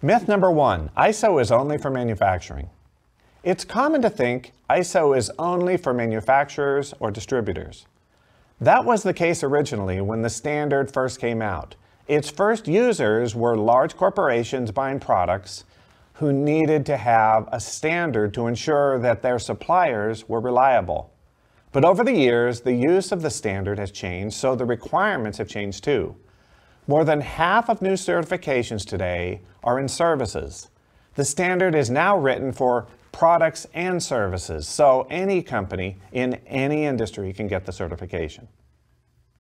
Myth number one ISO is only for manufacturing. It's common to think ISO is only for manufacturers or distributors. That was the case originally when the standard first came out. Its first users were large corporations buying products who needed to have a standard to ensure that their suppliers were reliable. But over the years, the use of the standard has changed, so the requirements have changed too. More than half of new certifications today are in services. The standard is now written for products and services, so any company in any industry can get the certification.